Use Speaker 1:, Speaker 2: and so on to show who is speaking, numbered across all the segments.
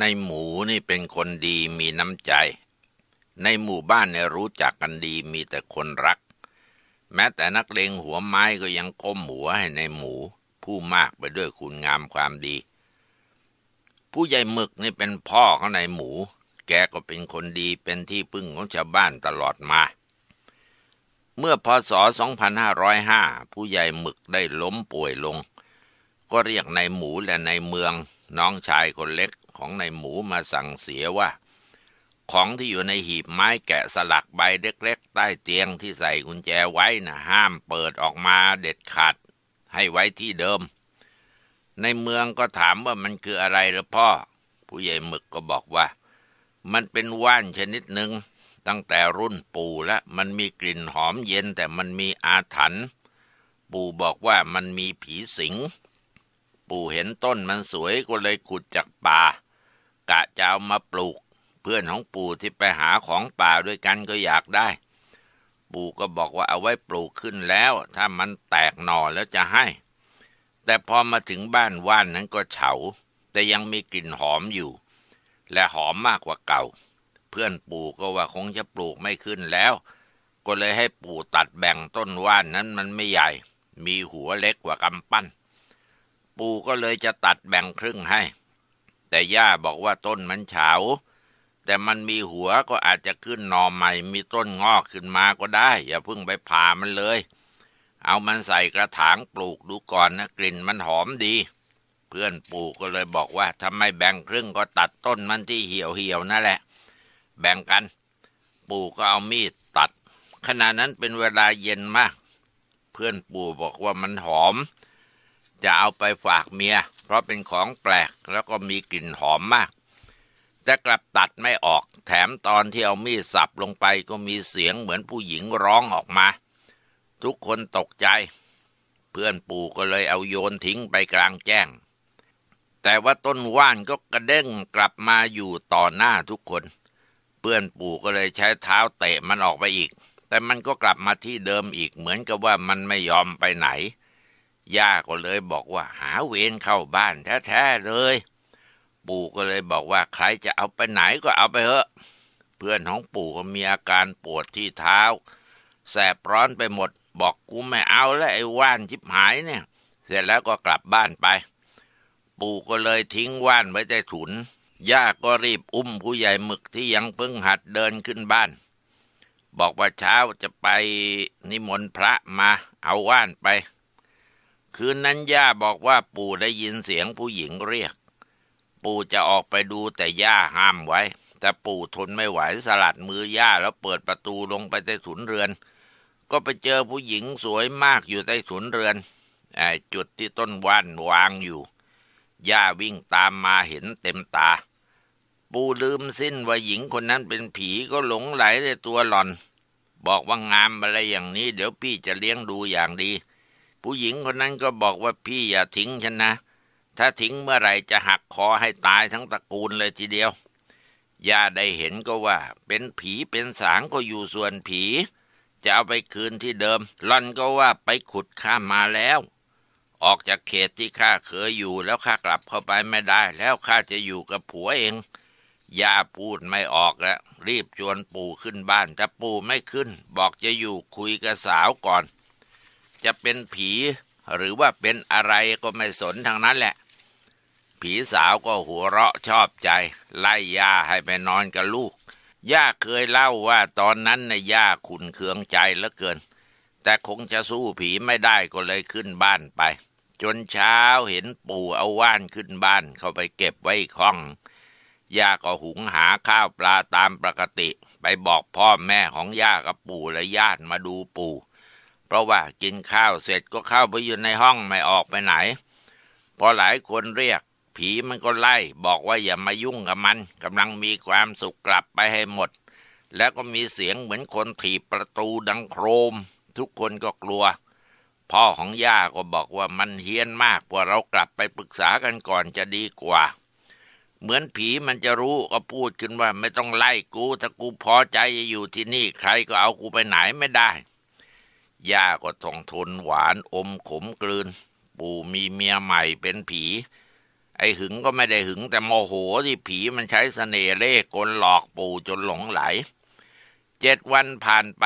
Speaker 1: ในหมูนี่เป็นคนดีมีน้ำใจ ในหมู่บ้านเนี่ยรู้จักกันดีมีแต่คนรัก แม้แต่นักเลงหัวไม้ก็ยังก้มหัวให้ในหมู ผู้มากไปด้วยคุณงามความดี ผู้ใหญ่หมึกนี่เป็นพ่อของในหมู แกก็เป็นคนดีเป็นที่พึ่งของชาวบ้านตลอดมา เมื่อพศ 2505 ผู้ใหญ่หมึกได้ล้มป่วยลง ก็เรียกในหมูและในเมืองน้องชายคนเล็กของนายหมูมาสั่งเสียว่า ของที่อยู่ในหีบไม้แกะสลักใบเล็ก ๆ ใต้เตียงที่ใส่กุญแจไว้นะห้ามเปิดออกมาเด็ดขาดให้ไว้ที่เดิม ในเมืองก็ถามว่ามันคืออะไรหรือพ่อ ผู้ใหญ่หมึกก็บอกว่า มันเป็นว่านชนิดหนึ่งตั้งแต่รุ่นปู่และมันมีกลิ่นหอมเย็นแต่มันมีอาถรรพ์ปู่บอกว่ามันมีผีสิง ปู่เห็นต้นมันสวยก็เลยขุดจากป่ากะจะเอามาปลูกเพื่อนของปู่ที่ไปหาของป่าด้วยกันก็อยากได้ ปู่ก็บอกว่าเอาไว้ปลูกขึ้นแล้ว ถ้ามันแตกหน่อแล้วจะให้ แต่พอมาถึงบ้านว่านนั้นก็เฉา แต่ยังมีกลิ่นหอมอยู่ และหอมมากกว่าเก่า เพื่อนปู่ก็ว่าคงจะปลูกไม่ขึ้นแล้ว ก็เลยให้ปู่ตัดแบ่งต้นว่านนั้นมันไม่ใหญ่ มีหัวเล็กกว่ากำปั้น ปู่ก็เลยจะตัดแบ่งครึ่งให้แต่ย่าบอกว่าต้นมันเฉาแต่มันมีหัวก็อาจจะขึ้นหน่อใหม่มีต้นงอกขึ้นมาก็ได้ อย่าเพิ่งไปผ่ามันเลย เอามันใส่กระถางปลูกดูก่อนนะกลิ่นมันหอมดี เพื่อนปู่ก็เลยบอกว่าทำไม่แบ่งครึ่งก็ตัดต้นมันที่เหี่ยวเหี่ยวนั่นแหละ แบ่งกัน ปู่ก็เอามีดตัด ขณะนั้นเป็นเวลาเย็นมาก เพื่อนปู่บอกว่ามันหอม จะเอาไปฝากเมียเพราะเป็นของแปลกแล้วก็มีกลิ่นหอมมาก แต่กลับตัดไม่ออก แถมตอนที่เอามีดสับลงไปก็มีเสียงเหมือนผู้หญิงร้องออกมา ทุกคนตกใจเพื่อนปู่ก็เลยเอาโยนทิ้งไปกลางแจ้ง แต่ว่าต้นว่านก็กระเด้งกลับมาอยู่ต่อหน้าทุกคน เพื่อนปู่ก็เลยใช้เท้าเตะมันออกไปอีก แต่มันก็กลับมาที่เดิมอีกเหมือนกับว่ามันไม่ยอมไปไหนย่าก็เลยบอกว่าหาเวรเข้าบ้านแท้ๆเลย ปู่ก็เลยบอกว่าใครจะเอาไปไหนก็เอาไปเถอะ เพื่อนของปู่ก็มีอาการปวดที่เท้า แสบร้อนไปหมด บอกกูไม่เอาแล้วไอ้ว่านชิบหายเนี่ย เสร็จแล้วก็กลับบ้านไป ปู่ก็เลยทิ้งว่านไว้ใต้ถุน ย่าก็รีบอุ้มผู้ใหญ่หมึกที่ยังเพิ่งหัดเดินขึ้นบ้าน บอกว่าเช้าจะไปนิมนต์พระมาเอาว่านไปคืนนั้นย่าบอกว่าปู่ได้ยินเสียงผู้หญิงเรียก ปู่จะออกไปดูแต่ย่าห้ามไว้ แต่ปู่ทนไม่ไหวสลัดมือย่าแล้วเปิดประตูลงไปใต้ถุนเรือน ก็ไปเจอผู้หญิงสวยมากอยู่ใต้ถุนเรือนไอจุดที่ต้นว่านวางอยู่ย่าวิ่งตามมาเห็นเต็มตา ปู่ลืมสิ้นว่าหญิงคนนั้นเป็นผีก็หลงไหลในตัวหล่อน บอกว่างามอะไรอย่างนี้ เดี๋ยวพี่จะเลี้ยงดูอย่างดีผู้หญิงคนนั้นก็บอกว่าพี่อย่าทิ้งฉันนะ ถ้าทิ้งเมื่อไหร่จะหักคอให้ตายทั้งตระกูลเลยทีเดียวย่าได้เห็นก็ว่า เป็นผีเป็นสางก็อยู่ส่วนผี จะเอาไปคืนที่เดิมลอนก็ว่าไปขุดข้ามาแล้ว ออกจากเขตที่ข้าเคยอยู่แล้วข้ากลับเข้าไปไม่ได้ แล้วข้าจะอยู่กับผัวเองย่าพูดไม่ออกแล้วรีบชวนปู่ขึ้นบ้านแต่ปู่ไม่ขึ้น บอกจะอยู่คุยกับสาวก่อนจะเป็นผีหรือว่าเป็นอะไรก็ไม่สนทางนั้นแหละ ผีสาวก็หัวเราะชอบใจ ไล่ย่าให้ไปนอนกับลูกย่าเคยเล่าว่าตอนนั้นนย่าขุนเคืองใจเหลือเกิน แต่คงจะสู้ผีไม่ได้ก็เลยขึ้นบ้านไป จนเช้าเห็นปู่เอาว่านขึ้นบ้าน เข้าไปเก็บไว้ข้องย่าก็หุงหาข้าวปลาตามปกติ ไปบอกพ่อแม่ของย่ากับปู่และญาติมาดูปู่เพราะว่ากินข้าวเสร็จก็เข้าไปอยู่ในห้องไม่ออกไปไหน พอหลายคนเรียก ผีมันก็ไล่บอกว่าอย่ามายุ่งกับมันกำลังมีความสุขกลับไปให้หมด แล้วก็มีเสียงเหมือนคนถีบประตูดังโครม ทุกคนก็กลัว พ่อของย่าก็บอกว่ามันเฮี้ยนมากว่าเรากลับไปปรึกษากันก่อนจะดีกว่า เหมือนผีมันจะรู้ก็พูดขึ้นว่าไม่ต้องไล่กูถ้ากูพอใจจะอยู่ที่นี่ ใครก็เอากูไปไหนไม่ได้ย่าก็ต้องทนหวานอมขมกลืนปู่มีเมียใหม่เป็นผี ไอหึงก็ไม่ได้หึงแต่โมโหที่ผีมันใช้สเสน่ห์เล่กลหลอกปู่จนหลงไหล เจ็ดวันผ่านไป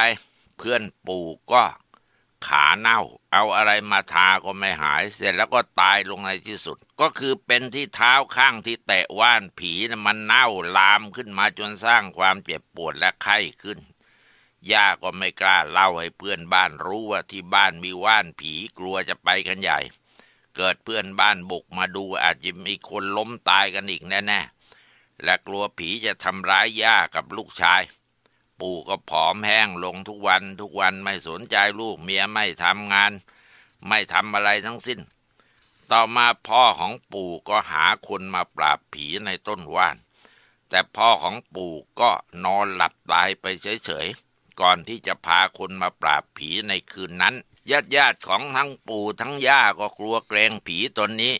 Speaker 1: เพื่อนปู่ก็ขาเน่าเอาอะไรมาทาก็ไม่หายเสร็จแล้วก็ตายลงในที่สุดก็คือเป็นที่เท้าข้างที่แตะว่านผีนะมันเน่าลามขึ้นมาจนสร้างความเจ็บปวดและไข้ขึ้นย่าก็ไม่กล้าเล่าให้เพื่อนบ้านรู้ว่าที่บ้านมีว่านผีกลัวจะไปกันใหญ่ เกิดเพื่อนบ้านบุกมาดูอาจจะมีคนล้มตายกันอีกแน่ๆ และกลัวผีจะทำร้ายย่ากับลูกชาย ปู่ก็ผอมแห้งลงทุกวัน ทุกวันไม่สนใจลูกเมียไม่ทำงาน ไม่ทำอะไรทั้งสิ้น ต่อมาพ่อของปู่ก็หาคนมาปราบผีในต้นว่าน แต่พ่อของปู่ก็นอนหลับตายไปเฉยๆก่อนที่จะพาคนมาปราบผีในคืนนั้นญาติญาติของทั้งปู่ทั้งย่าก็กลัวเกรงผีตนนี้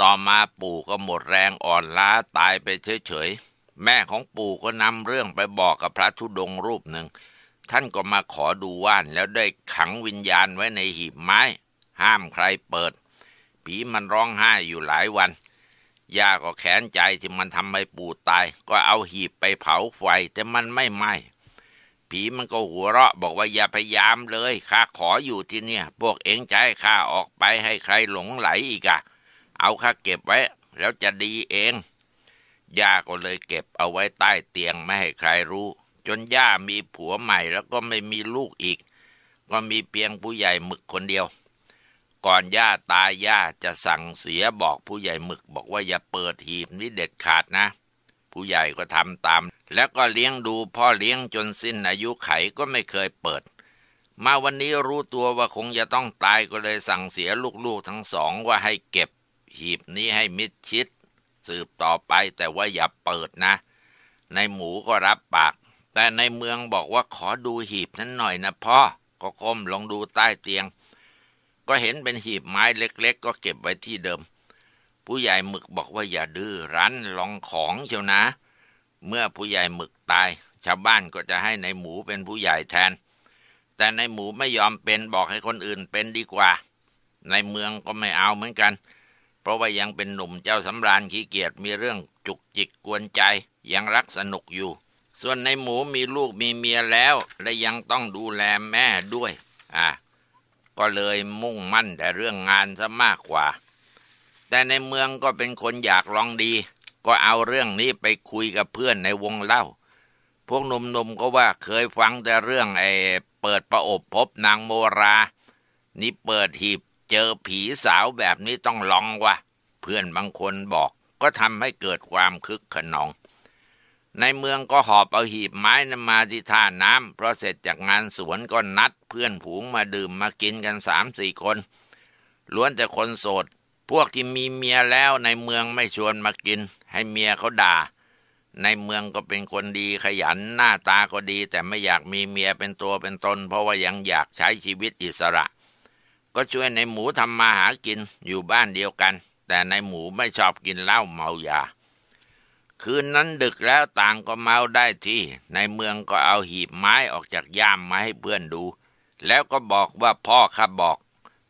Speaker 1: ต่อมาปู่ก็หมดแรงอ่อนล้าตายไปเฉยๆแม่ของปู่ก็นำเรื่องไปบอกกับพระธุดงรูปหนึ่ง ท่านก็มาขอดูว่านแล้วได้ขังวิญญาณไว้ในหีบไม้ ห้ามใครเปิด ผีมันร้องไห้อยู่หลายวันย่าก็แขนใจที่มันทำให้ปู่ตาย ก็เอาหีบไปเผาไฟแต่มันไม่ไหม้ผีมันก็หัวเราะบอกว่าอย่าพยายามเลยข้าขออยู่ที่เนี่ย พวกเองจะให้ข้าออกไปให้ใครหลงไหลอีกอะเอาข้าเก็บไว้ แล้วจะดีเองย่าก็เลยเก็บเอาไว้ใต้เตียงไม่ให้ใครรู้ จนย่ามีผัวใหม่แล้วก็ไม่มีลูกอีก ก็มีเพียงผู้ใหญ่หมึกคนเดียว ก่อนย่าตายย่าจะสั่งเสียบอกผู้ใหญ่หมึก บอกว่าอย่าเปิดหีบนี้เด็ดขาดนะเผู้ใหญ่ก็ทำตาม แล้วก็เลี้ยงดูพ่อเลี้ยงจนสิ้นอายุไขก็ไม่เคยเปิด มาวันนี้รู้ตัวว่าคงจะต้องตายก็เลยสั่งเสียลูกๆทั้งสองว่าให้เก็บ หีบนี้ให้มิดชิด สืบต่อไปแต่ว่าอย่าเปิดนะในหมูก็รับปาก แต่ในเมืองบอกว่าขอดูหีบนั้นหน่อยนะพ่อก็ก้มลงดูใต้เตียง ก็เห็นเป็นหีบไม้เล็ก ๆ ก็เก็บไว้ที่เดิมผู้ใหญ่หมึกบอกว่าอย่าดื้อรั้นลองของเชียวนะ เมื่อผู้ใหญ่หมึกตาย ชาวบ้านก็จะให้ในหมูเป็นผู้ใหญ่แทน แต่ในหมูไม่ยอมเป็นบอกให้คนอื่นเป็นดีกว่า ในเมืองก็ไม่เอาเหมือนกัน เพราะว่ายังเป็นหนุ่มเจ้าสำราญขี้เกียจมีเรื่องจุกจิกกวนใจยังรักสนุกอยู่ ส่วนในหมูมีลูกมีเมียแล้ว และยังต้องดูแลแม่ด้วย อ่ะก็เลยมุ่งมั่นแต่เรื่องงานซะมากกว่าแต่ในเมืองก็เป็นคนอยากลองดี ก็เอาเรื่องนี้ไปคุยกับเพื่อนในวงเล่า พวกหนุ่มๆก็ว่าเคยฟังแต่เรื่องไอ้เปิดประอบพบนางโมรา นี่เปิดหีบเจอผีสาวแบบนี้ต้องลองวะเพื่อนบางคนบอก ก็ทำให้เกิดความคึกขนอง ในเมืองก็หอบเอาหีบไม้นมาที่ท่าน้ำเพราะเสร็จจากงานสวนก็นัด เพื่อนผูงมาดื่มมากินกันสามสี่คนล้วนแต่คนโสดพวกที่มีเมียแล้วในเมืองไม่ชวนมากินให้เมียเขาด่า ในเมืองก็เป็นคนดีขยันหน้าตาก็ดีแต่ไม่อยากมีเมียเป็นตัวเป็นตน เพราะว่ายังอยากใช้ชีวิตอิสระ ก็ช่วยในหมูทำมาหากินอยู่บ้านเดียวกัน แต่ในหมูไม่ชอบกินเหล้าเมายาคืนนั้นดึกแล้วต่างก็เมาได้ที่ในเมืองก็เอาหีบไม้ออกจากย่ามมาให้เพื่อนดู แล้วก็บอกว่าพ่อข้าบอก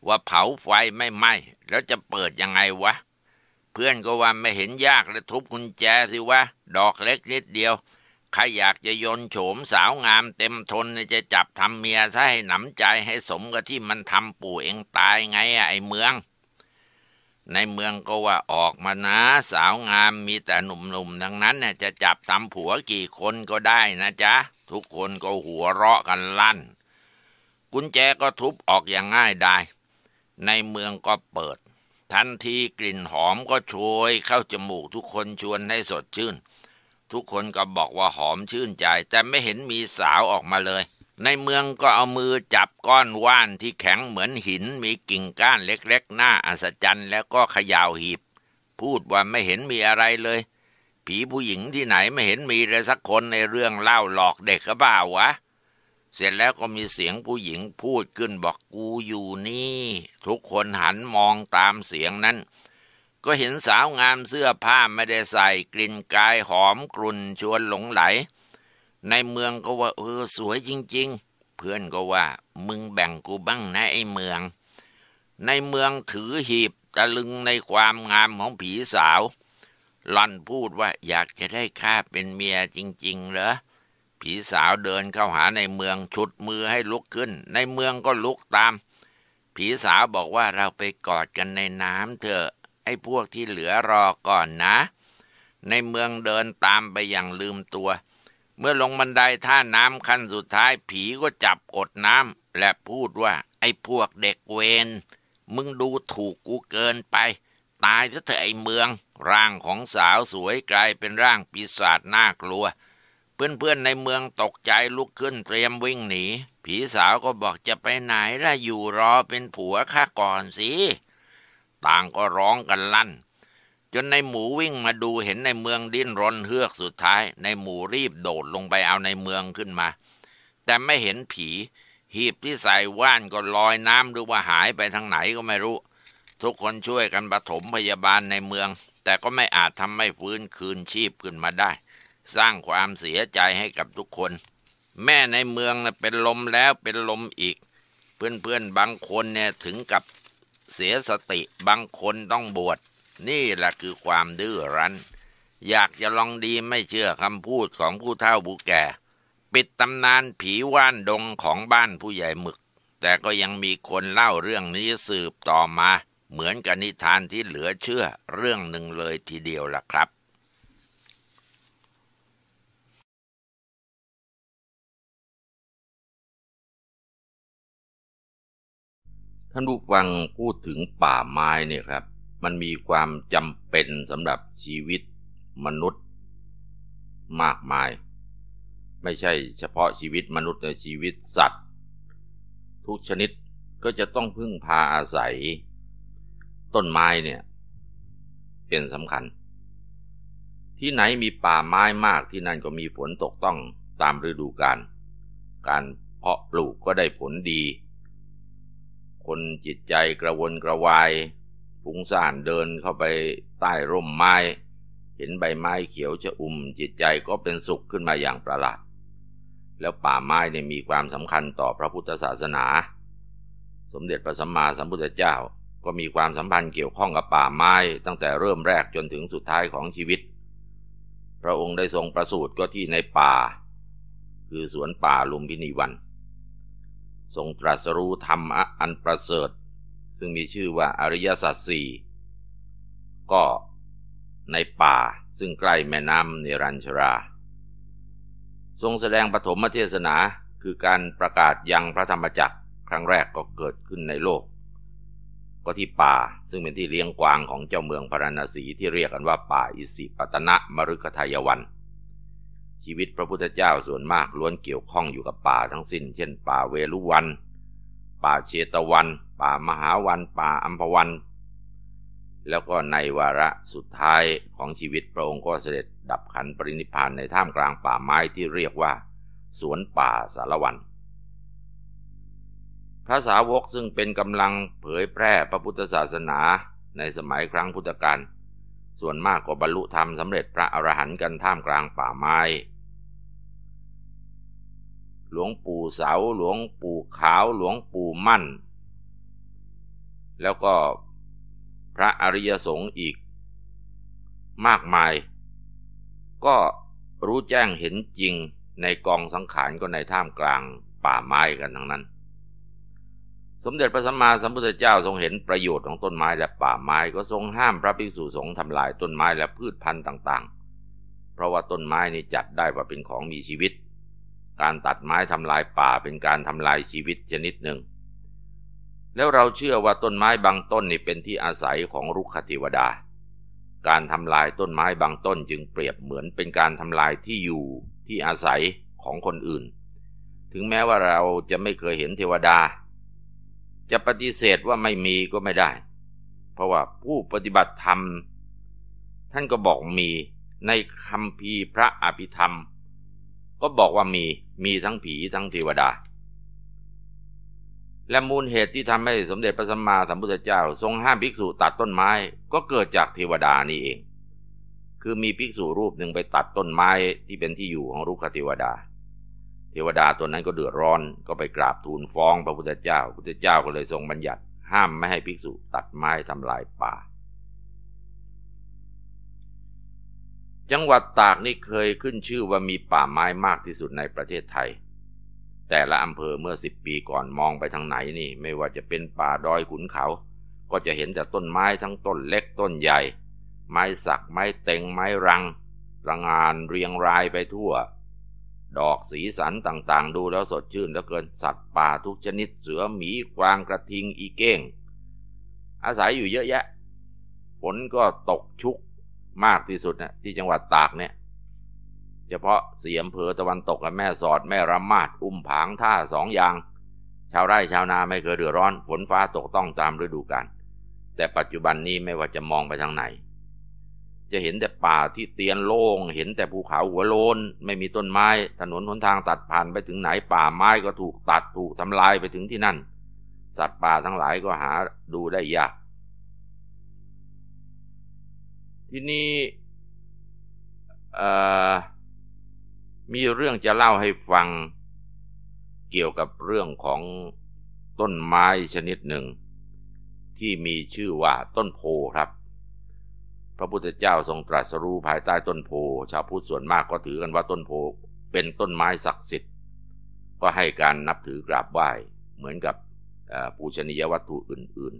Speaker 1: ว่าเผาไฟไม่ไหมแล้วจะเปิดยังไงวะ เพื่อนก็ว่า ไม่เห็นยากและทุบกุญแจสิวะดอกเล็กนิดเดียวใครอยากจะยนโฉมสาวงามเต็มทนจะจับทำเมียซะให้หนำใจให้สมกับที่มันทำปู่เองตายไงไอ้เมือง ในเมืองก็ว่าออกมานะสาวงามมีแต่หนุ่มๆทั้งนั้นน่ยจะจับทำผัวกี่คนก็ได้นะจ๊ะทุกคนก็หัวเราะกันลั่น กุญแจก็ทุบออกอย่างง่ายได้ในเมืองก็เปิดทันทีกลิ่นหอมก็่วยเข้าจมูกทุกคนชวนให้สดชื่น ทุกคนก็บอกว่าหอมชื่นใจแต่ไม่เห็นมีสาวออกมาเลย ในเมืองก็เอามือจับก้อนว่านที่แข็งเหมือนหินมีกิ่งก้านเล็กๆหน้าอัศจรรย์แล้วก็ขยาวหีบ พูดว่าไม่เห็นมีอะไรเลย ผีผู้หญิงที่ไหนไม่เห็นมีเลยสักคนในเรื่องเล่าหลอกเด็กก็บ้าวะเสร็จแล้วก็มีเสียงผู้หญิงพูดขึ้นบอกกูอยู่นี่ ทุกคนหันมองตามเสียงนั้น ก็เห็นสาวงามเสื้อผ้าไม่ได้ใส่กลิ่นกายหอมกลุ่นชวนหลงไหล ในเมืองก็ว่าเออสวยจริงๆ เพื่อนก็ว่า มึงแบ่งกูบ้างนะไอ้เมือง ในเมืองถือหีบตะลึงในความงามของผีสาวหล่อนพูดว่าอยากจะได้ข้าเป็นเมียจริงๆเหรอผีสาวเดินเข้าหาในเมืองชุดมือให้ลุกขึ้น ในเมืองก็ลุกตาม ผีสาวบอกว่าเราไปกอดกันในน้ำเถอะไอ้พวกที่เหลือรอก่อนนะ ในเมืองเดินตามไปอย่างลืมตัว เมื่อลงบันไดท่าน้ำขั้นสุดท้าย ผีก็จับกดน้ำและพูดว่าไอ้พวกเด็กเวนมึงดูถูกกูเกินไป ตายซะเถอะไอ้เมืองร่างของสาวสวยกลายเป็นร่างปีศาจน่ากลัวเพื่อนๆในเมืองตกใจลุกขึ้นเตรียมวิ่งหนี ผีสาวก็บอกจะไปไหนล่ะอยู่รอเป็นผัวข้าก่อนสิ ต่างก็ร้องกันลั่น จนในหมูวิ่งมาดูเห็นในเมืองดิ้นรนเฮือกสุดท้าย ในหมูรีบโดดลงไปเอาในเมืองขึ้นมา แต่ไม่เห็นผีหีบที่ใส่ว่านก็ลอยน้ำหรือว่าหายไปทางไหนก็ไม่รู้ ทุกคนช่วยกันปฐมพยาบาลในเมือง แต่ก็ไม่อาจทำให้ฟื้นคืนชีพขึ้นมาได้สร้างความเสียใจให้กับทุกคน แม่ในเมืองนะเป็นลมแล้วเป็นลมอีก เพื่อนๆ บางคนเนี่ยถึงกับเสียสติบางคนต้องบวชนี่แหละคือความดื้อรั้น อยากจะลองดีไม่เชื่อคำพูดของผู้เฒ่าผู้แก่ ปิดตำนานผีว่านดงของบ้านผู้ใหญ่หมึก แต่ก็ยังมีคนเล่าเรื่องนี้สืบต่อมา เหมือนกับนิทานที่เหลือเชื่อเรื่องหนึ่งเลยทีเดียวล่ะครับท่านผู้ฟังพูดถึงป่าไม้เนี่ยครับ มันมีความจำเป็นสำหรับชีวิตมนุษย์มากมาย ไม่ใช่เฉพาะชีวิตมนุษย์ในชีวิตสัตว์ทุกชนิดก็จะต้องพึ่งพาอาศัยต้นไม้เนี่ย เป็นสำคัญ ที่ไหนมีป่าไม้มากที่นั่นก็มีฝนตกต้องตามฤดูกาลการเพาะปลูกก็ได้ผลดีคนจิตใจกระวนกระวาย ฟุ้งซ่านเดินเข้าไปใต้ร่มไม้ เห็นใบไม้เขียวชะอุ่มจิตใจก็เป็นสุขขึ้นมาอย่างประหลาดแล้วป่าไม้เนี่ยมีความสำคัญต่อพระพุทธศาสนา สมเด็จพระสัมมาสัมพุทธเจ้าก็มีความสัมพันธ์เกี่ยวข้องกับป่าไม้ตั้งแต่เริ่มแรกจนถึงสุดท้ายของชีวิต พระองค์ได้ทรงประสูติก็ที่ในป่า คือสวนป่าลุมพินีวันทรงตรัสรู้ธรรมะอันประเสริฐ ซึ่งมีชื่อว่าอริยสัจสี่ก็ในป่าซึ่งใกล้แม่น้ำเนรัญชรา ทรงแสดงปฐมเทศนา คือการประกาศยังพระธรรมจักรครั้งแรกก็เกิดขึ้นในโลก ก็ที่ป่าซึ่งเป็นที่เลี้ยงกวางของเจ้าเมืองพาราณสีที่เรียกกันว่าป่าอิสิปตนะมรุกทายวันชีวิตพระพุทธเจ้าส่วนมากล้วนเกี่ยวข้องอยู่กับป่าทั้งสิ้น เช่น ป่าเวลุวัน ป่าเชตวัน ป่ามหาวัน ป่าอัมพวัน แล้วก็ในวาระสุดท้ายของชีวิตพระองค์ก็เสด็จ ดับขันปรินิพานในท่ามกลางป่าไม้ที่เรียกว่าสวนป่าสารวันพระสาวกซึ่งเป็นกำลังเผยแพร่พระพุทธศาสนาในสมัยครั้งพุทธกาลส่วนมากก็บรรลุธรรมสำเร็จพระอรหันต์กันท่ามกลางป่าไม้หลวงปู่เสาหลวงปู่ขาวหลวงปู่มั่น แล้วก็พระอริยสงฆ์อีก มากมาย ก็รู้แจ้งเห็นจริงในกองสังขารก็ในท่ามกลางป่าไม้กันทั้งนั้น สมเด็จพระสัมมาสัมพุทธเจ้าทรงเห็นประโยชน์ของต้นไม้และป่าไม้ก็ทรงห้ามพระภิกษุสงฆ์ทำลายต้นไม้และพืชพันธุ์ต่าง ๆ เพราะว่าต้นไม้นี่จัดได้ว่าเป็นของมีชีวิตการตัดไม้ทำลายป่าเป็นการทำลายชีวิตชนิดหนึ่ง แล้วเราเชื่อว่าต้นไม้บางต้นนี่เป็นที่อาศัยของรุกขเทวดา การทำลายต้นไม้บางต้นจึงเปรียบเหมือนเป็นการทำลายที่อยู่ที่อาศัยของคนอื่น ถึงแม้ว่าเราจะไม่เคยเห็นเทวดา จะปฏิเสธว่าไม่มีก็ไม่ได้ เพราะว่าผู้ปฏิบัติธรรม ท่านก็บอกมีในคำพีพระอภิธรรมก็บอกว่ามี มีทั้งผีทั้งเทวดา และมูลเหตุที่ทำให้สมเด็จพระสัมมาสัมพุทธเจ้าทรงห้ามภิกษุ ตัดต้นไม้ก็เกิดจากเทวดานี่เอง คือมีภิกษุรูปหนึ่งไปตัดต้นไม้ที่เป็นที่อยู่ของรุกขเทวดา เทวดาตัวนั้นก็เดือดร้อน ก็ไปกราบทูลฟ้องพระพุทธเจ้า พระพุทธเจ้าก็เลยทรงบัญญัติ ห้ามไม่ให้ภิกษุตัดไม้ทำลายป่าจังหวัดตากนี่เคยขึ้นชื่อว่ามีป่าไม้มากที่สุดในประเทศไทย แต่ละอำเภอเมื่อสิบปีก่อนมองไปทางไหนนี่ ไม่ว่าจะเป็นป่าดอยขุนเขาก็จะเห็นแต่ต้นไม้ทั้งต้นเล็กต้นใหญ่ ไม้สักไม้เต็งไม้รังระงานเรียงรายไปทั่ว ดอกสีสันต่างๆดูแล้วสดชื่นเหลือเกินสัตว์ป่าทุกชนิดเสือหมีกวางกระทิงอีเก้ง อาศัยอยู่เยอะแยะ ฝนก็ตกชุกมากที่สุดนะที่จังหวัดตากเนี่ยเฉพาะเสียมเผอตะวันตกกับแม่สอดแม่รำมาดอุ้มผางท่าสองอย่างชาวไร่ชาวนาไม่เคยเดือดร้อนฝนฟ้าตกต้องตามฤดูกาลแต่ปัจจุบันนี้ไม่ว่าจะมองไปทางไหน จะเห็นแต่ป่าที่เตียนโล่งเห็นแต่ภูเขาหัวโลน ไม่มีต้นไม้ ถนนหนทางตัดผ่านไปถึงไหนป่าไม้ก็ถูกตัดถูกทำลายไปถึงที่นั่น สัตว์ป่าทั้งหลายก็หาดูได้ยากทีนี้มีเรื่องจะเล่าให้ฟัง เกี่ยวกับเรื่องของต้นไม้ชนิดหนึ่ง ที่มีชื่อว่าต้นโพครับ พระพุทธเจ้าทรงตรัสรู้ภายใต้ต้นโพ ชาวพุทธส่วนมากก็ถือกันว่าต้นโพเป็นต้นไม้ศักดิ์สิทธิ์ ก็ให้การนับถือกราบไหว้ เหมือนกับปูชนียวัตถุอื่น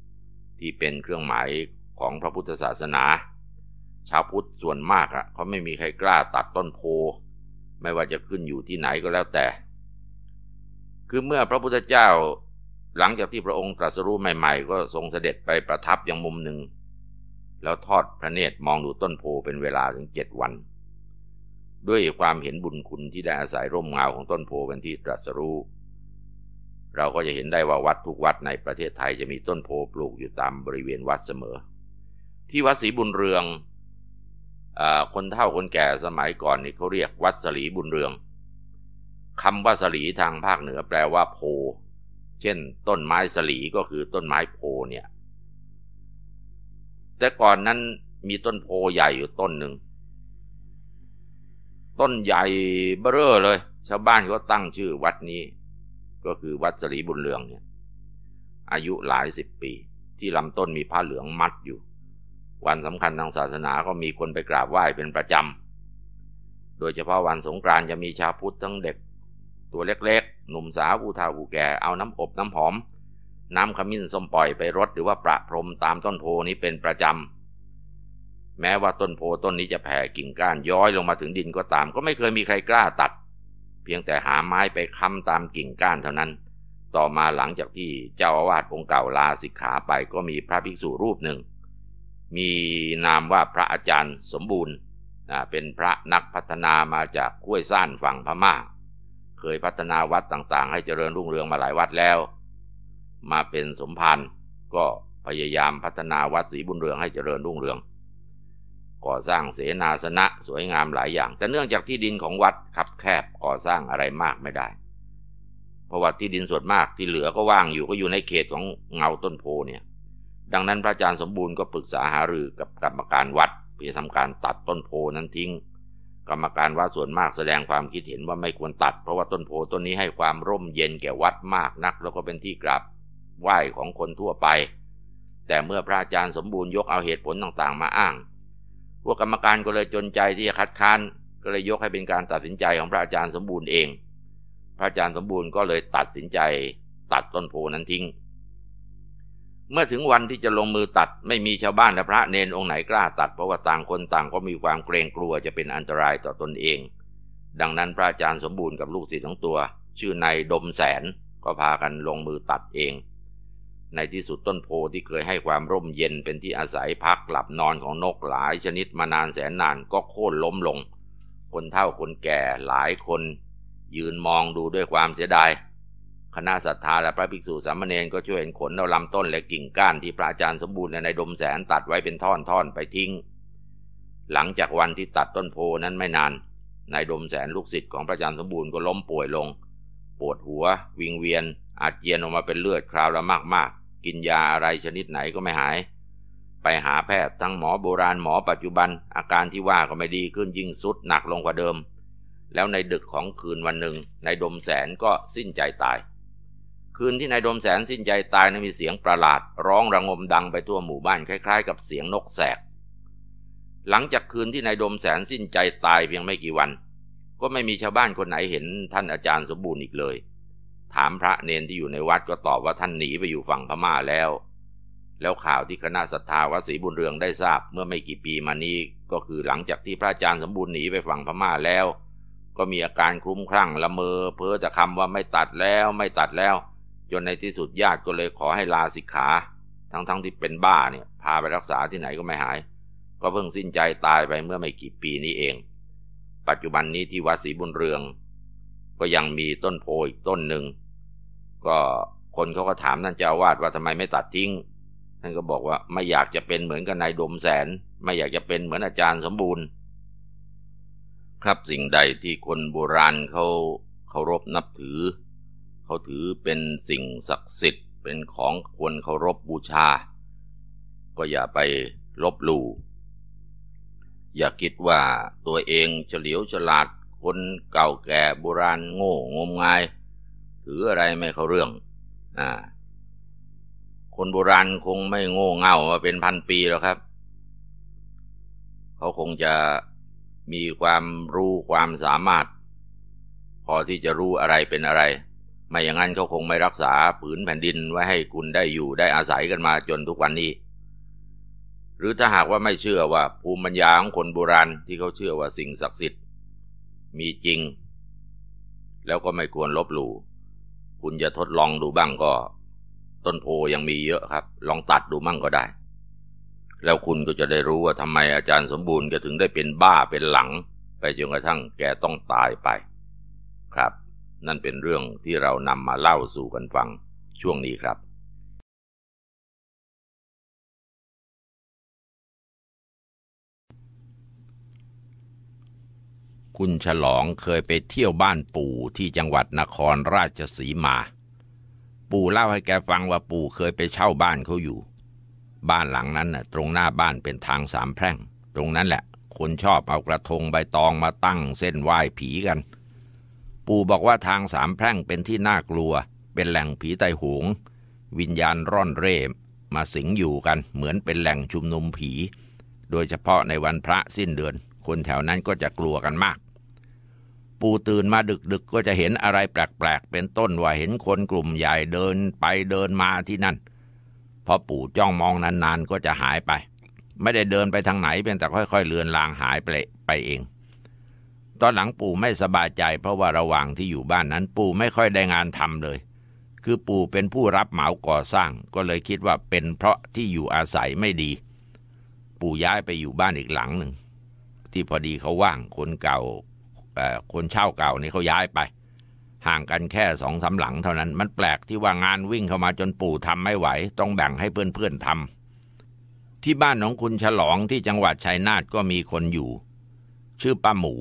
Speaker 1: ๆ ที่เป็นเครื่องหมายของพระพุทธศาสนา ชาวพุทธส่วนมากอะ่ะเขาไม่มีใครกล้าตัดต้นโพ ไม่ว่าจะขึ้นอยู่ที่ไหนก็แล้วแต่ คือเมื่อพระพุทธเจ้าหลังจากที่พระองค์ตรัสรู้ใหม่ๆ ก็ทรงเสด็จไปประทับยังมุมหนึ่ง แล้วทอดพระเนตรมองดูต้นโพเป็นเวลาถึงเจ็ดวัน ด้วยความเห็นบุญคุณที่ได้อาศัยร่มเงาของต้นโพเป็นที่ตรัสรู้เราก็จะเห็นได้ว่าวัดทุกวัดในประเทศไทยจะมีต้นโพปลูกอยู่ตามบริเวณวัดเสมอที่วัดศรีบุญเรืองอคนเฒ่าคนแก่สมัยก่อนนี่เขาเรียกวัดสลีบุญเรืองคำว่าสลีทางภาคเหนือแปลว่าโพ เช่น ต้นไม้สลีก็คือต้นไม้โพเนี่ย แต่ก่อนนั้นมีต้นโพใหญ่อยู่ต้นหนึ่ง ต้นใหญ่เบ้อเลย ชาวบ้านก็ตั้งชื่อ วัดนี้ ก็คือวัดสรีบุญเรืองเนี่ย อายุหลายสิบปี ที่ลำต้นมีผ้าเหลืองมัดอยู่วันสำคัญทางศาสนาก็มีคนไปกราบไหว้เป็นประจำ โดยเฉพาะวันสงกรานต์จะมีชาวพุทธทั้งเด็ก ตัวเล็กๆ หนุ่มสาวผู้เฒ่าผู้แก่เอาน้ำอบน้ำหอม น้ำขมิ้นส้มปล่อยไปรดหรือว่าประพรมตามต้นโพนี้เป็นประจำ แม้ว่าต้นโพต้นนี้จะแผ่กิ่งก้าน ย้อยลงมาถึงดินก็ตามก็ไม่เคยมีใครกล้าตัด เพียงแต่หาไม้ไปค้ำตามกิ่งก้านเท่านั้น ต่อมาหลังจากที่เจ้าอาวาสองค์เก่าลาสิกขาไปก็มีพระภิกษุรูปหนึ่งมีนามว่าพระอาจารย์สมบูรณ์ เป็นพระนักพัฒนามาจากุ้วยซ่านฝั่งพมา่า เคยพัฒนาวัดต่างๆให้เจริญรุ่งเรืองมาหลายวัดแล้ว มาเป็นสมภารก็พยายามพัฒนาวัดศรีบุญเรืองให้เจริญรุ่งเรืองก่อสร้างเสนาสนะสวยงามหลายอย่าง แต่เนื่องจากที่ดินของวัดขับแคบก่อสร้างอะไรมากไม่ได้ เพราะว่าที่ดินส่วนมากที่เหลือก็ว่างอยู่ก็อยู่ในเขตของเงาต้นโพเนี่ยดังนั้นพระอาจารย์สมบูรณ์ก็ปรึกษาหารือกับกรรมการวัด เพื่อทำการตัดต้นโพนั้นทิ้ง กรรมการวัดส่วนมากแสดงความคิดเห็นว่าไม่ควรตัดเพราะว่าต้นโพต้นนี้ให้ความร่มเย็นแก่วัดมากนักแล้วก็เป็นที่กราบไหว้ของคนทั่วไป แต่เมื่อพระอาจารย์สมบูรณ์ยกเอาเหตุผลต่างๆมาอ้างพวกกรรมการก็เลยจนใจที่จะคัดค้านก็เลยยกให้เป็นการตัดสินใจของพระอาจารย์สมบูรณ์เอง พระอาจารย์สมบูรณ์ก็เลยตัดสินใจ ตัดต้นโพนั้นทิ้งเมื่อถึงวันที่จะลงมือตัดไม่มีชาวบ้านและพระเนน องค์ไหนกล้าตัด เพราะว่าต่างคนต่างก็มีความเกรงกลัวจะเป็นอันตรายต่อตนเอง ดังนั้นพระอาจารย์สมบูรณ์กับลูกศิษย์ของตัว ชื่อนายดมแสนก็พากันลงมือตัดเอง ในที่สุดต้นโพที่เคยให้ความร่มเย็นเป็นที่อาศัยพักหลับนอนของนกหลายชนิดมานานแสนนานก็โค่นล้มลง คนเฒ่าคนแก่หลายคน ยืนมองดูด้วยความเสียดายคณะศรัทธาและพระภิกษุสามเณรก็ช่วยขนเอาลำต้นและกิ่งก้านที่พระอาจารย์สมบูรณ์ในดมแสนตัดไว้เป็นท่อนๆไปทิ้ง หลังจากวันที่ตัดต้นโพนั้นไม่นาน นายดมแสนลูกศิษย์ของพระอาจารย์สมบูรณ์ก็ล้มป่วยลง ปวดหัววิงเวียน อาเจียนออกมาเป็นเลือดคราวละมากๆ กินยาอะไรชนิดไหนก็ไม่หาย ไปหาแพทย์ทั้งหมอโบราณหมอปัจจุบันอาการที่ว่าก็ไม่ดีขึ้นยิ่งสุดหนักลงกว่าเดิม แล้วในดึกของคืนวันหนึ่งนายดมแสนก็สิ้นใจตายคืนที่นายดมแสนสิ้นใจตายนั้นมีเสียงประหลาด ร้องระงมดังไปทั่วหมู่บ้านคล้าย ๆ กับเสียงนกแสก หลังจากคืนที่นายดมแสนสิ้นใจตายเพียงไม่กี่วัน ก็ไม่มีชาวบ้านคนไหนเห็นท่านอาจารย์สมบูรณ์อีกเลย ถามพระเนนที่อยู่ในวัดก็ตอบว่าท่านหนีไปอยู่ฝั่งพม่าแล้ว แล้วข่าวที่คณะศรัทธาวสีบุญเรืองได้ทราบเมื่อไม่กี่ปีมานี้ก็คือหลังจากที่พระอาจารย์สมบูรณ์หนีไปฝั่งพม่าแล้ว ก็มีอาการคลุ้มคลั่งละเมอเพ้อจะคำว่าไม่ตัดแล้วไม่ตัดแล้วจนในที่สุดญาติก็เลยขอให้ลาสิกขา ทั้งๆทที่เป็นบ้าเนี่ย พาไปรักษาที่ไหนก็ไม่หาย ก็เพิ่งสิ้นใจตายไปเมื่อไม่กี่ปีนี้เอง ปัจจุบันนี้ที่วัดศรีบุญเรือง ก็ยังมีต้นโพอีกต้นหนึ่ง ก็คนเขาก็ถามท่านเจ้าวาดว่าทำไมไม่ตัดทิ้งท่านก็บอกว่าไม่อยากจะเป็นเหมือนกับนายดมแสนไม่อยากจะเป็นเหมือนอาจารย์สมบูรณ์ ครับสิ่งใดที่คนโบราณเขาเคารพนับถือเขาถือเป็นสิ่งศักดิ์สิทธิ์เป็นของควรเคารพบบูชา ก็อย่าไปลบลู่อย่าคิดว่าตัวเองเฉลียวฉลาดคนเก่าแก่โบราณโง่งมงาย ถืออะไรไม่เข้าเรื่องอคนโบราณคงไม่โง่เง่ามาเป็นพันปีแล้วครับ เขาคงจะมีความรู้ความสามารถ พอที่จะรู้อะไรเป็นอะไรไม่อย่างนั้นเขาคงไม่รักษาผืนแผ่นดินไว้ให้คุณได้อยู่ได้อาศัยกันมาจนทุกวันนี้ หรือถ้าหากว่าไม่เชื่อว่าภูมิปัญญาของคนโบราณที่เขาเชื่อว่าสิ่งศักดิ์สิทธิ์ มีจริง แล้วก็ไม่ควรลบหลู่คุณจะทดลองดูบ้างก็ ต้นโพยังมีเยอะครับ ลองตัดดูมั่งก็ได้ แล้วคุณก็จะได้รู้ว่าทำไมอาจารย์สมบูรณ์ก็ถึงได้เป็นบ้าเป็นหลัง ไปจนกระทั่งแกต้องตายไป ครับนั่นเป็นเรื่องที่เรานำมาเล่าสู่กันฟัง ช่วงนี้ครับคุณฉลองเคยไปเที่ยวบ้านปู่ที่จังหวัดนครราชสีมาปู่เล่าให้แกฟังว่าปู่เคยไปเช่าบ้านเขาอยู่ บ้านหลังนั้นน่ะตรงหน้าบ้านเป็นทางสามแพร่ง ตรงนั้นแหละคนชอบเอากระทงใบตองมาตั้งเส้นไหว้ผีกันปู่บอกว่าทางสามแพร่งเป็นที่น่ากลัว เป็นแหล่งผีไตหงวิญญาณร่อนเร่มาสิงอยู่กันเหมือนเป็นแหล่งชุมนุมผี โดยเฉพาะในวันพระสิ้นเดือน คนแถวนั้นก็จะกลัวกันมาก ปู่ตื่นมาดึกๆกก็จะเห็นอะไรแปลกๆเป็นต้นว่าเห็นคนกลุ่มใหญ่เดินไปเดินมาที่นั่นพอปู่จ้องมองนาน ๆ ก็จะหายไป ไม่ได้เดินไปทางไหนเป็นแต่ค่อยๆเลือนลางหายไปไปเองตอนหลังปู่ไม่สบายใจเพราะว่าระหว่างที่อยู่บ้านนั้นปู่ไม่ค่อยได้งานทำเลย คือปู่เป็นผู้รับเหมาก่อสร้างก็เลยคิดว่าเป็นเพราะที่อยู่อาศัยไม่ดี ปู่ย้ายไปอยู่บ้านอีกหลังหนึ่งที่พอดีเขาว่างคนเก่าคนเช่าเก่านี่เขาย้ายไป ห่างกันแค่สองสาหลังเท่านั้น มันแปลกที่ว่างานวิ่งเข้ามาจนปู่ทำไม่ไหว ต้องแบ่งให้เพื่อนๆทำ ที่บ้านของคุณฉลองที่จังหวัดชัยนาทก็มีคนอยู่ ชื่อป้าหมู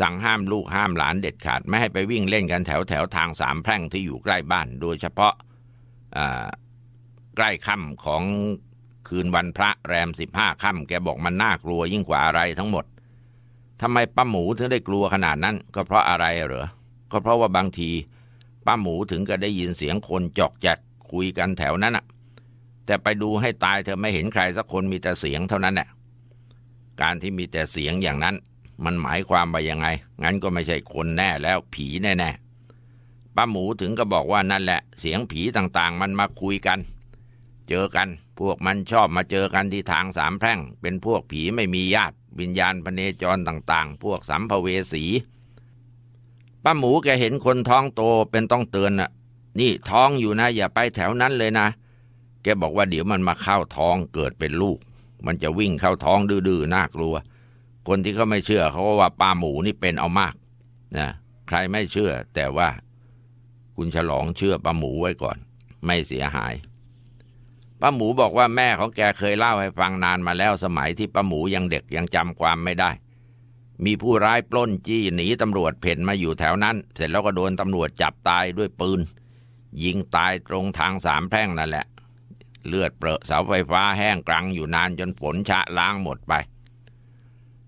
Speaker 1: สั่งห้ามลูกห้ามหลานเด็ดขาด ไม่ให้ไปวิ่งเล่นกันแถวแถวทางสามแพร่งที่อยู่ใกล้บ้าน โดยเฉพาะใกล้ค่ำของคืนวันพระแรมสิบห้าค่ำแกบอกมันน่ากลัวยิ่งกว่าอะไรทั้งหมดทำไมป้าหมูถึงได้กลัวขนาดนั้น ก็เพราะอะไรเหรอก็เพราะว่าบางทีป้าหมูถึงก็ได้ยินเสียงคนจอกแจกคุยกันแถวนั้นอะแต่ไปดูให้ตายเธอไม่เห็นใครสักคนมีแต่เสียงเท่านั้นแหละการที่มีแต่เสียงอย่างนั้นมันหมายความไปยังไง งั้นก็ไม่ใช่คนแน่แล้วผีแน่ๆ ป้าหมูถึงก็บอกว่านั่นแหละ เสียงผีต่าง ๆมันมาคุยกัน เจอกันพวกมันชอบมาเจอกันที่ทางสามแพร่ง เป็นพวกผีไม่มีญาติ วิญญาณพเนจรต่าง ๆ พวกสัมภเวสี ป้าหมูแกเห็นคนท้องโตเป็นต้องเตือนน่ะ นี่ท้องอยู่นะอย่าไปแถวนั้นเลยนะ แกบอกว่าเดี๋ยวมันมาเข้าท้องเกิดเป็นลูก มันจะวิ่งเข้าท้องดื้อๆน่ากลัวคนที่เขาไม่เชื่อเขาก็ว่าปลาหมูนี่เป็นเอามากนะใครไม่เชื่อ แต่ว่าคุณฉลองเชื่อปลาหมูไว้ก่อนไม่เสียหายป้าหมูบอกว่าแม่ของแกเคยเล่าให้ฟังนานมาแล้วสมัยที่ป้าหมูยังเด็กยังจำความไม่ได้ มีผู้ร้ายปล้นจี้หนีตำรวจเพ่นมาอยู่แถวนั้น เสร็จแล้วก็โดนตำรวจจับตายด้วยปืนยิงตายตรงทางสามแพร่งนั่นแหละ เลือดเปรอะเสาไฟฟ้าแห้งกรัง อยู่นานจนฝนชะล้างหมดไป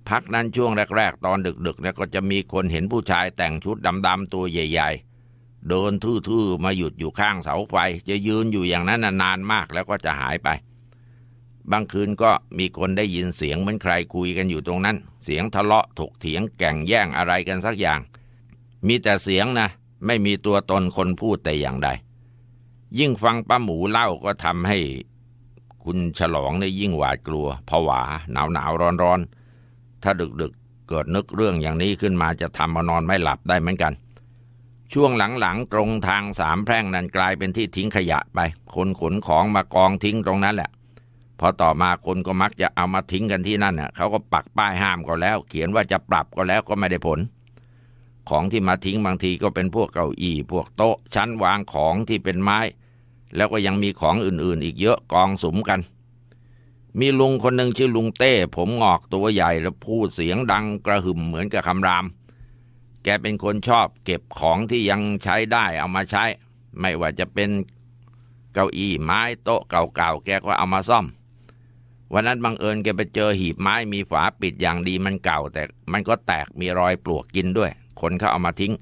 Speaker 1: พักนั้นช่วงแรก ๆ ตอนดึกๆเนี่ยก็จะมีคนเห็นผู้ชาย แต่งชุดดำ ๆ ตัวใหญ่ ๆ เดินทื่อๆมาหยุดอยู่ข้างเสาไฟจะยืนอยู่อย่างนั้นนานมากแล้วก็จะหายไป บางคืนก็มีคนได้ยินเสียงเหมือนใครคุยกันอยู่ตรงนั้น เสียงทะเลาะถกเถียงแก่งแย่งอะไรกันสักอย่าง มีแต่เสียงนะ ไม่มีตัวตนคนพูดแต่อย่างใดยิ่งฟังป้าหมูเล่าก็ทำให้ คุณฉลองได้ยิ่งหวาดกลัวผวาหนาวหนาวร้อนร้อนถ้าดึกๆเกิดนึกเรื่องอย่างนี้ขึ้นมาจะทำมานอนไม่หลับได้เหมือนกัน ช่วงหลังๆตรงทางสามแพร่งนั้นกลายเป็นที่ทิ้งขยะไปคนขนของมากองทิ้งตรงนั้นแหละพอต่อมาคนก็มักจะเอามาทิ้งกันที่นั่นเน่ะเขาก็ปักป้ายห้ามก็แล้ว เขียนว่าจะปรับก็แล้วก็ไม่ได้ผล ของที่มาทิ้งบางทีก็เป็นพวกเก้าอี้พวกโต๊ะ ชั้นวางของที่เป็นไม้ แล้วก็ยังมีของอื่น ๆ อีกเยอะกองสุมกันมีลุงคนหนึ่งชื่อลุงเต้ผมงอกตัวใหญ่และพูดเสียงดังกระหึ่มเหมือนกับคำราม แกเป็นคนชอบเก็บของที่ยังใช้ได้เอามาใช้ ไม่ว่าจะเป็นเก้าอี้ไม้โต๊ะเก่าๆ แกก็เอามาซ่อม วันนั้นบังเอิญแกไปเจอหีบไม้มีฝาปิดอย่างดีมันเก่าแต่มันก็แตกมีรอยปลวกกินด้วย คนเขาเอามาทิ้ง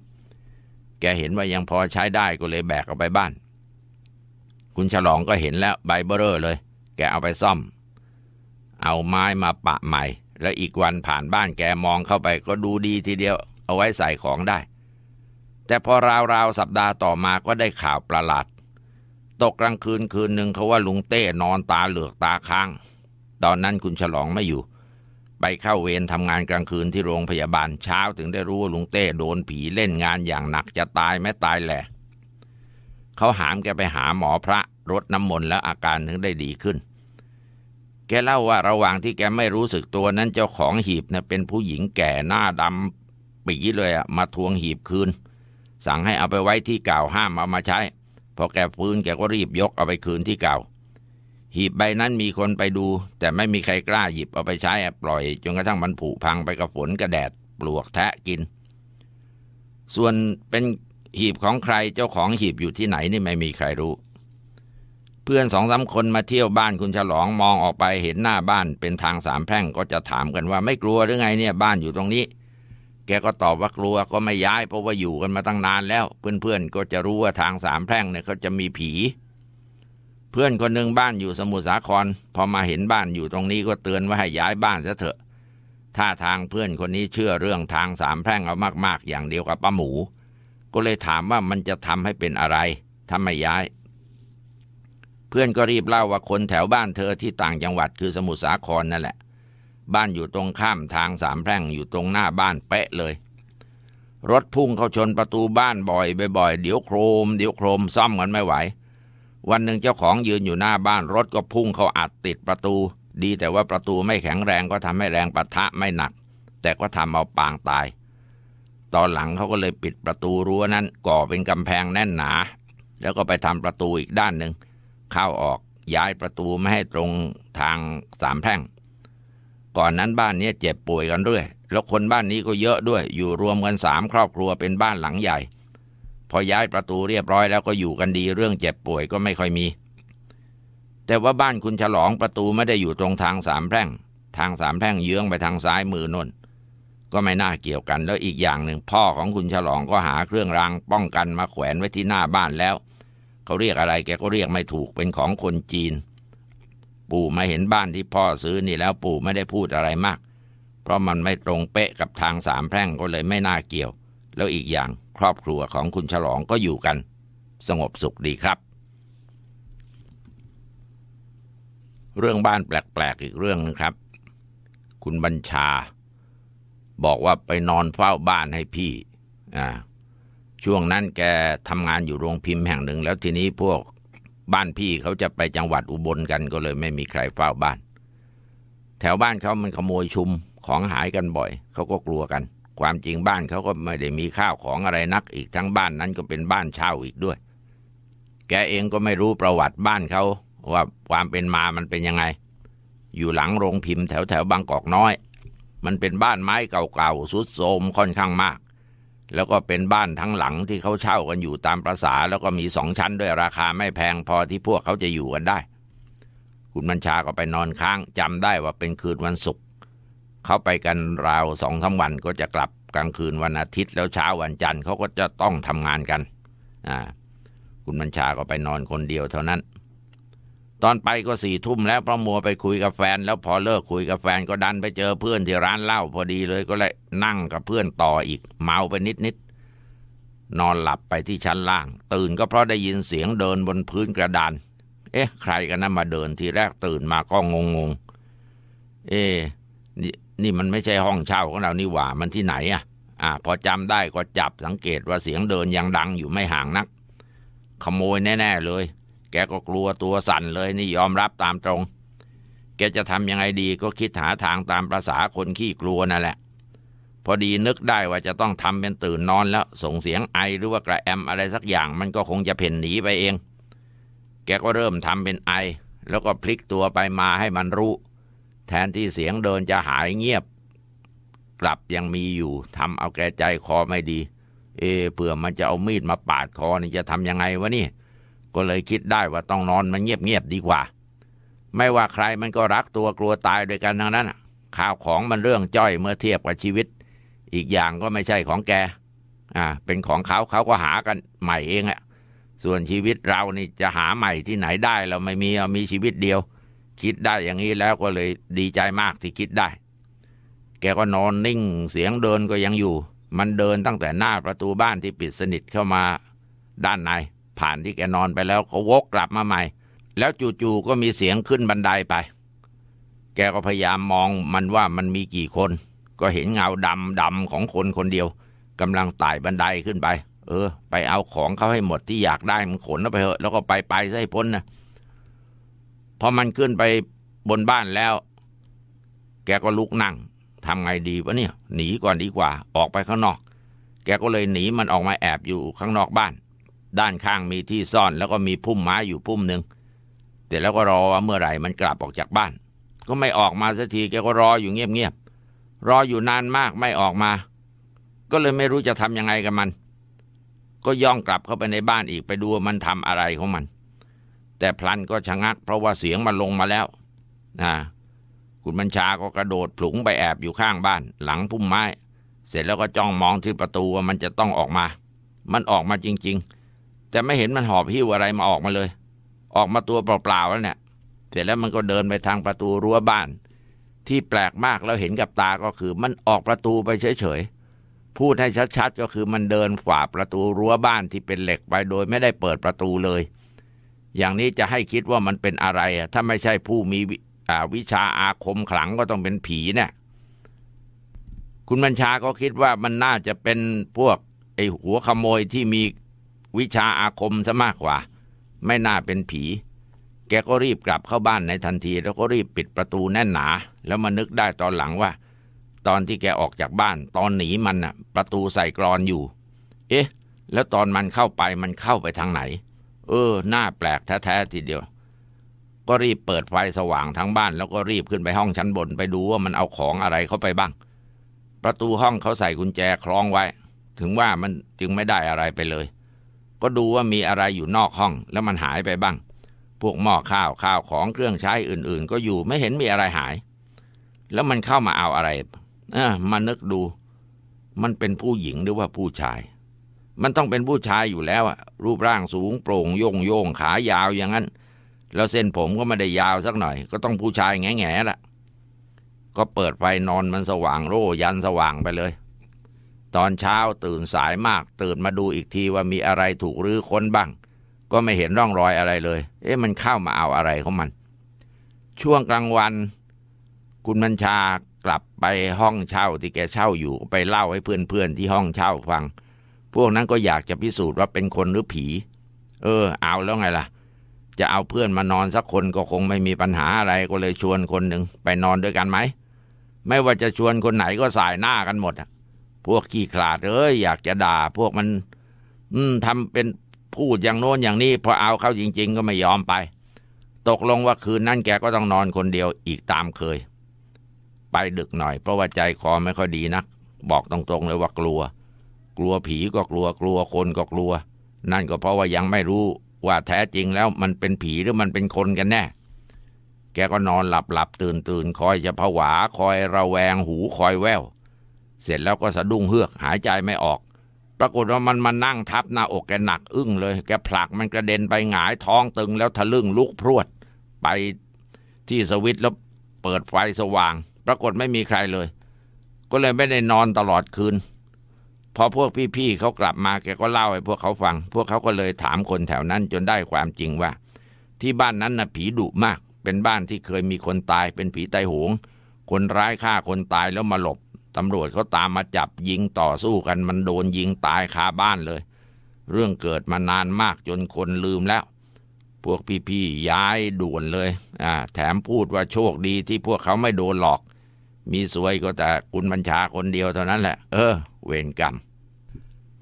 Speaker 1: แกเห็นว่ายังพอใช้ได้ก็เลยแบกเอาไปบ้าน คุณฉลองก็เห็นแล้วใบเบ้อเลย แกเอาไปซ่อมเอาไม้มาปะใหม่ แล้วอีกวันผ่านบ้านแกมองเข้าไปก็ดูดีทีเดียวเอาไว้ใส่ของได้ แต่พอราวๆ สัปดาห์ต่อมาก็ได้ข่าวประหลาดตกกลางคืนคืนหนึ่งเขาว่าลุงเต้นอนตาเหลือกตาค้าง ตอนนั้นคุณฉลองไม่อยู่ไปเข้าเวรทำงานกลางคืนที่โรงพยาบาลเช้าถึงได้รู้ว่าลุงเต้โดนผีเล่นงานอย่างหนักจะตายแม้ตายแหละเขาหามแกไปหาหมอพระรดน้ำมนต์แล้วอาการถึงได้ดีขึ้นแกเล่าว่าระหว่างที่แกไม่รู้สึกตัวนั้นเจ้าของหีบเนี่ยเป็นผู้หญิงแก่หน้าดำปีเลยอะมาทวงหีบคืน สั่งให้เอาไปไว้ที่เก่าห้ามเอามาใช้ พอแกฟื้นแกก็รีบยกเอาไปคืนที่เก่า หีบใบนั้นมีคนไปดู แต่ไม่มีใครกล้าหยิบเอาไปใช้ปล่อยจนกระทั่งมันผุพังไปกับฝนกระแดดปลวกแทะกินส่วนเป็นหีบของใครเจ้าของหีบอยู่ที่ไหนนี่ไม่มีใครรู้พื่อนสองสาคนมาเที่ยวบ้านคุณฉลองมองออกไปเห็นหน้าบ้าน เป็นทางสามแพร่งก็จะถามกันว่าไม่กลัวหรือไงเนี่ยบ้านอยู่ตรงนี้ แกก็ตอบว่ากลัวก็ไม่ย้ายเพราะว่าอยู่กันมาตั้งนานแล้ว เพื่อนๆก็จะรู้ว่าทางสามแพร่งเนี่ยเขาจะมีผี เพื่อนคนหนึ่งบ้านอยู่สมุทรสาคร พอมาเห็นบ้านอยู่ตรงนี้ก็เตือนว่าให้ย้ายบ้านซะเถอะ ถ้าทางเพื่อนคนนี้เชื่อเรื่องทางสามแพร่งเอามาก ๆ อย่างเดียวกับป้าหมู ก็เลยถามว่ามันจะทำให้เป็นอะไรถ้าไม่ย้ายเพื่อนก็รีบเล่าว่าคนแถวบ้านเธอที่ต่างจังหวัดคือสมุทรสาครนั่นแหละ บ้านอยู่ตรงข้ามทางสามแพร่งอยู่ตรงหน้าบ้านเป๊ะเลย รถพุ่งเข้าชนประตูบ้านบ่อยบ่อยเดี๋ยวโครมเดี๋ยวโครมซ่อมกันไม่ไหว วันหนึ่งเจ้าของยืนอยู่หน้าบ้าน รถก็พุ่งเข้าอัดติดประตู ดีแต่ว่าประตูไม่แข็งแรงก็ทำให้แรงปะทะไม่หนัก แต่ก็ทำเอาปางตาย ตอนหลังเขาก็เลยปิดประตูรั้วนั้น ก่อเป็นกำแพงแน่นหนา แล้วก็ไปทำประตูอีกด้านหนึ่งเข้าออกย้ายประตูไม่ให้ตรงทางสามแพร่งก่อนนั้นบ้านนี้เจ็บป่วยกันด้วย แล้วคนบ้านนี้ก็เยอะด้วยอยู่รวมกันสามครอบครัวเป็นบ้านหลังใหญ่ พอย้ายประตูเรียบร้อยแล้วก็อยู่กันดีเรื่องเจ็บป่วยก็ไม่ค่อยมี แต่ว่าบ้านคุณฉลองประตูไม่ได้อยู่ตรงทางสามแพร่ง ทางสามแพร่งเยื้องไปทางซ้ายมือนนก็ไม่น่าเกี่ยวกัน แล้วอีกอย่างหนึ่งพ่อของคุณฉลองก็หาเครื่องรางป้องกันมาแขวนไว้ที่หน้าบ้านแล้วเขาเรียกอะไร แกก็เรียกไม่ถูกเป็นของคนจีน ปู่มาเห็นบ้านที่พ่อซื้อนี่แล้วปู่ไม่ได้พูดอะไรมาก เพราะมันไม่ตรงเป๊ะกับทางสามแพร่งก็เลยไม่น่าเกี่ยว แล้วอีกอย่างครอบครัวของคุณฉลองก็อยู่กัน สงบสุขดีครับ เรื่องบ้านแปลกๆอีกเรื่องนึงครับ คุณบัญชา บอกว่าไปนอนเฝ้าบ้านให้พี่ อ่าช่วงนั้นแกทำงานอยู่โรงพิมพ์แห่งหนึ่ง แล้วทีนี้พวก บ้านพี่เขาจะไปจังหวัดอุบลกันก็เลยไม่มีใครเฝ้าบ้าน แถวบ้านเขา มันขโมยชุมของหายกันบ่อย เขาก็กลัวกัน ความจริงบ้านเขาก็ไม่ได้มีข้าวของอะไรนักอีกทั้งบ้านนั้นก็เป็นบ้านเช่าอีกด้วย แกเองก็ไม่รู้ประวัติบ้านเขา ว่าความเป็นมามันเป็นยังไง อยู่หลังโรงพิมพ์แถวแถวบางกอกน้อย มันเป็นบ้านไม้เก่าๆสุดโทรมค่อนข้างมากแล้วก็เป็นบ้านทั้งหลังที่เขาเช่ากันอยู่ตามประษาแล้วก็มีสองชั้นด้วยราคาไม่แพงพอที่พวกเขาจะอยู่กันได้ คุณบัญชาก็ไปนอนค้างจำได้ว่าเป็นคืนวันศุกร์เขาไปกันราวสองสาวันก็จะกลับกลางคืนวันอาทิตย์แล้วเช้าวันจันทร์เขาก็จะต้องทำงานกันอ่าคุณบัญชาก็ไปนอนคนเดียวเท่านั้นตอนไปก็สี่ทุ่มแล้วพระมัวไปคุยกับแฟน แล้วพอเลิกคุยกับแฟนก็ดันไปเจอเพื่อนที่ร้านเหล้าพอดีเลยก็เลยนั่งกับเพื่อนต่ออีกเมาไปนิดนิดนอนหลับไปที่ชั้นล่าง ตื่นก็เพราะได้ยินเสียงเดินบนพื้นกระดาน เอ๊ะ ใครกันนะมาเดินทีแรกตื่นมาก็งงงเอ๊นี่มันไม่ใช่ห้องเช่าของเรานี่หว่ามันที่ไหนอ่ะอ่า พอจำได้ก็จับสังเกตว่าเสียงเดินยังดังอยู่ไม่ห่างนัก ขโมยแน่ๆเลยแกก็กลัวตัวสั่นเลยนี่ยอมรับตามตรง แกจะทำยังไงดี ก็คิดหาทางตามประษาคนขี้กลัวนั่นแหละ พอดีนึกได้ว่าจะต้องทำเป็นตื่นนอนแล้ว ส่งเสียงไอหรือว่ากระแอมอะไรสักอย่างมันก็คงจะเพ่นหนีไปเอง แกก็เริ่มทำเป็นไอแล้วก็พลิกตัวไปมาให้มันรู้ แทนที่เสียงเดินจะหายเงียบ กลับยังมีอยู่ทำเอาแกใจคอไม่ดี เอเผื่อมันจะเอามีดมาปาดคอนี่จะทำยังไงวะนี่ก็เลยคิดได้ว่าต้องนอนมันเงียบๆดีกว่า ไม่ว่าใครมันก็รักตัวกลัวตายด้วยกันทั้งนั้นข่าวของมันเรื่องจ้อยเมื่อเทียบกับชีวิต อีกอย่างก็ไม่ใช่ของแก อ่า เป็นของเขาเขาก็หากันใหม่เองอะส่วนชีวิตเรานี่จะหาใหม่ที่ไหนได้ เราไม่มีมีชีวิตเดียว คิดได้อย่างนี้แล้วก็เลยดีใจมากที่คิดได้ แกก็นอนนิ่งเสียงเดินก็ยังอยู่ มันเดินตั้งแต่หน้าประตูบ้านที่ปิดสนิทเข้ามาด้านในผ่านที่แกนอนไปแล้วก็วกกลับมาใหม่ แล้วจู่ๆก็มีเสียงขึ้นบันไดไป แกก็พยายามมองมันว่ามันมีกี่คน ก็เห็นเงาดำดำของคนคนเดียวกำลังไต่บันไดขึ้นไปเออไปเอาของเขาให้หมดที่อยากได้มันขนแล้วไปเถอะแล้วก็ไปไปซะให้พ้นนะพอมันขึ้นไปบนบ้านแล้ว แกก็ลุกนั่งทำไงดีวะเนี่ยหนีก่อนดีกว่าออกไปข้างนอก แกก็เลยหนีมันออกมาแอบอยู่ข้างนอกบ้านด้านข้างมีที่ซ่อนแล้วก็มีพุ่มไม้อยู่พุ่มหนึ่งแต่แล้วก็รอว่าเมื่อไหร่มันกลับออกจากบ้าน ก็ไม่ออกมาสักทีแกก็รออยู่เงียบๆรออยู่นานมากไม่ออกมา ก็เลยไม่รู้จะทำยังไงกับมัน ก็ย่องกลับเข้าไปในบ้านอีกไปดูว่ามันทำอะไรของมัน แต่พลันก็ชะงักเพราะว่าเสียงมันลงมาแล้วนะคุณบัญชาก็กระโดดผุงไปแอบอยู่ข้างบ้าน หลังพุ่มไม้ เสร็จแล้วก็จ้องมองที่ประตูว่ามันจะต้องออกมา มันออกมาจริงๆแต่ไม่เห็นมันหอบหิ้วอะไรมาออกมาเลย ออกมาตัวเปล่าๆแล้วเนี่ย เสร็จแล้วมันก็เดินไปทางประตูรั้วบ้าน ที่แปลกมากแล้วเห็นกับตาก็คือมันออกประตูไปเฉยๆพูดให้ชัดๆ ก็คือมันเดินฝ่าประตูรั้วบ้านที่เป็นเหล็กไปโดยไม่ได้เปิดประตูเลย อย่างนี้จะให้คิดว่ามันเป็นอะไรถ้าไม่ใช่ผู้มีวิชาอาคมขลังก็ต้องเป็นผีเนี่ยคุณบัญชาก็คิดว่ามันน่าจะเป็นพวกไอหัวขโมยที่มีวิชาอาคมซะมากกว่า ไม่น่าเป็นผี แกก็รีบกลับเข้าบ้านในทันที แล้วก็รีบปิดประตูแน่นหนา แล้วมานึกได้ตอนหลังว่า ตอนที่แกออกจากบ้าน ตอนหนีมันน่ะ ประตูใส่กรอนอยู่ เอ๊ะ แล้วตอนมันเข้าไป มันเข้าไปทางไหน เออหน้าแปลกแท้ๆทีเดียว ก็รีบเปิดไฟสว่างทั้งบ้าน แล้วก็รีบขึ้นไปห้องชั้นบนไปดูว่ามันเอาของอะไรเข้าไปบ้าง ประตูห้องเขาใส่กุญแจคล้องไว้ ถึงว่ามันจึงไม่ได้อะไรไปเลยก็ดูว่ามีอะไรอยู่นอกห้อง แล้วมันหายไปบ้าง พวกหม้อข้าวข้าวของเครื่องใช้อื่น ๆ ก็อยู่ไม่เห็นมีอะไรหาย แล้วมันเข้ามาเอาอะไร เออมานึกดู มันเป็นผู้หญิงหรือว่าผู้ชาย มันต้องเป็นผู้ชายอยู่แล้วอะรูปร่างสูง โปร่งโยงโยงขายาวอย่างนั้น แล้วเส้นผมก็ไม่ได้ยาวสักหน่อย ก็ต้องผู้ชายแง่ๆละ่ะก็เปิดไฟนอนมันสว่างโร่ยันสว่างไปเลยตอนเช้าตื่นสายมาก ตื่นมาดูอีกทีว่ามีอะไรถูกรื้อค้นบ้าง ก็ไม่เห็นร่องรอยอะไรเลย เอ๊ะมันเข้ามาเอาอะไรของมัน ช่วงกลางวัน คุณบัญชากลับไปห้องเช่าที่แกเช่าอยู่ไปเล่าให้เพื่อนๆที่ห้องเช่าฟัง พวกนั้นก็อยากจะพิสูจน์ว่าเป็นคนหรือผีเออ เอาแล้วไงล่ะ จะเอาเพื่อนมานอนสักคนก็คงไม่มีปัญหาอะไร ก็เลยชวนคนหนึ่งไปนอนด้วยกันไหมไม่ว่าจะชวนคนไหนก็สายหน้ากันหมดอ่ะพวกขี้ขลาดเอ้ยอยากจะด่า พวกมัน อืมทำเป็นพูดอย่างโน้นอย่างนี้พอเอาเข้าจริงๆก็ไม่ยอมไป ตกลงว่าคืนนั้นแกก็ต้องนอนคนเดียวอีกตามเคย ไปดึกหน่อยเพราะว่าใจคอไม่ค่อยดีนัก บอกตรงๆเลยว่ากลัว กลัวผีก็กลัวกลัวคนก็กลัว นั่นก็เพราะว่ายังไม่รู้ ว่าแท้จริงแล้วมันเป็นผีหรือมันเป็นคนกันแน่ แกก็นอนหลับหลับตื่นตื่นคอยจะผวา คอยระแวงหูคอยแววเสร็จแล้วก็สะดุ้งเฮือกหายใจไม่ออก ปรากฏว่ามันมานั่งทับหน้าอกแกหนักอึ้งเลย แกผลักมันกระเด็นไปหงายท้องตึงแล้วทะลึ่งลุกพรวด ไปที่สวิตแล้วเปิดไฟสว่าง ปรากฏไม่มีใครเลย ก็เลยไม่ได้นอนตลอดคืนพอพวกพี่ๆเขากลับมาแกก็เล่าให้พวกเขาฟัง พวกเขาก็เลยถามคนแถวนั้นจนได้ความจริงว่า ที่บ้านนั้นนะ่ะผีดุมาก เป็นบ้านที่เคยมีคนตาย เป็นผีไตหงคนร้ายฆ่าคนตายแล้วมาหลบตำรวจเขาตามมาจับยิงต่อสู้กันมันโดนยิงตายคาบ้านเลย เรื่องเกิดมานานมากจนคนลืมแล้ว พวกพี่ๆย้ายด่วนเลยอ่าแถมพูดว่าโชคดีที่พวกเขาไม่โดนหลอก มีสวยก็แต่คุณบัญชาคนเดียวเท่านั้นแหละเออ เวรกรรม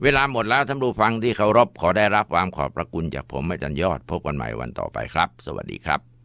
Speaker 1: เวลาหมดแล้วท่านผู้ฟังที่เคารพขอได้รับความขอบพระคุณจากผมอาจารย์ยอด พบกันใหม่วันต่อไปครับ สวัสดีครับ